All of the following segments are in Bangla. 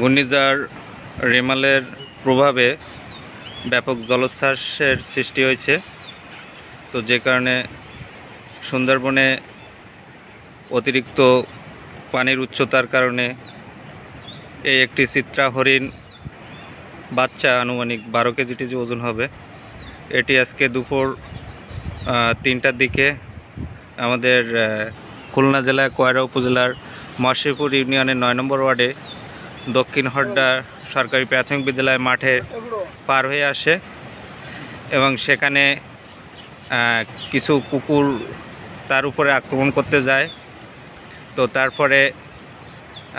ঘূর্ণিঝড় রেমালের প্রভাবে ব্যাপক জলোচ্ছ্বাসের সৃষ্টি হয়েছে তো যে কারণে সুন্দরবনে অতিরিক্ত পানির উচ্চতার কারণে এই একটি চিত্রা হরিণ বাচ্চা আনুমানিক বারো কেজি যে ওজন হবে এটি আজকে দুপুর তিনটার দিকে আমাদের খুলনা জেলা কয়রা উপজেলার মাসিরপুর ইউনিয়নের নয় নম্বর ওয়ার্ডে দক্ষিণ হড্ডা সরকারি প্রাথমিক বিদ্যালয় মাঠে পার হয়ে আসে এবং সেখানে কিছু কুকুর তার উপরে আক্রমণ করতে যায় তো তারপরে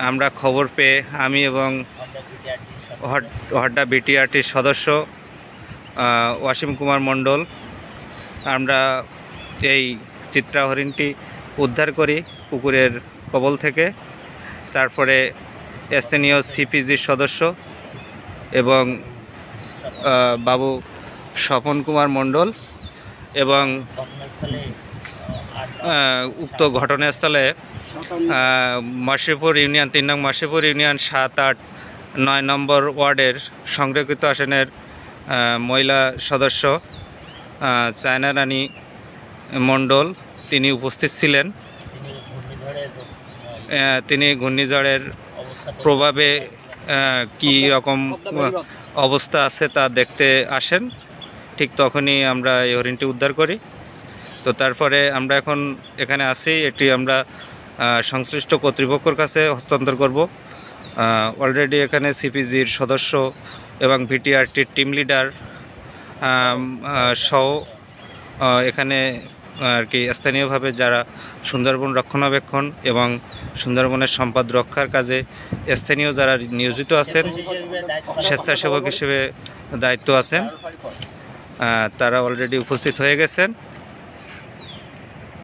আমরা খবর পেয়ে আমি এবং হড্ডা বিটিআরটির সদস্য ওয়াসিম কুমার মণ্ডল আমরা এই চিত্রা হরিণটি উদ্ধার করি পুকুরের কবল থেকে তারপরে স্থানীয় সিপিজির সদস্য এবং বাবু স্বপন কুমার মণ্ডল এবং উক্ত ঘটনাস্থলে মাসিপুর ইউনিয়ন তিন নং মাসিপুর ইউনিয়ন সাত আট নয় নম্বর ওয়ার্ডের সংরক্ষিত আসনের মহিলা সদস্য চায়না রানী মণ্ডল তিনি উপস্থিত ছিলেন তিনি ঘূর্ণিঝড়ের প্রভাবে কি রকম অবস্থা আছে তা দেখতে আসেন ঠিক তখনই আমরা এই হরিণটি উদ্ধার করি তো তারপরে আমরা এখন এখানে আসি এটি আমরা সংশ্লিষ্ট কর্তৃপক্ষর কাছে হস্তান্তর করব অলরেডি এখানে সিপিজির সদস্য এবং ভিটিআরটির টিম লিডার সহ এখানে আর কি স্থানীয়ভাবে যারা সুন্দরবন রক্ষণাবেক্ষণ এবং সুন্দরবনের সম্পদ রক্ষার কাজে স্থানীয় যারা নিয়োজিত আছেন স্বেচ্ছাসেবক হিসেবে দায়িত্ব আছেন তারা অলরেডি উপস্থিত হয়ে গেছেন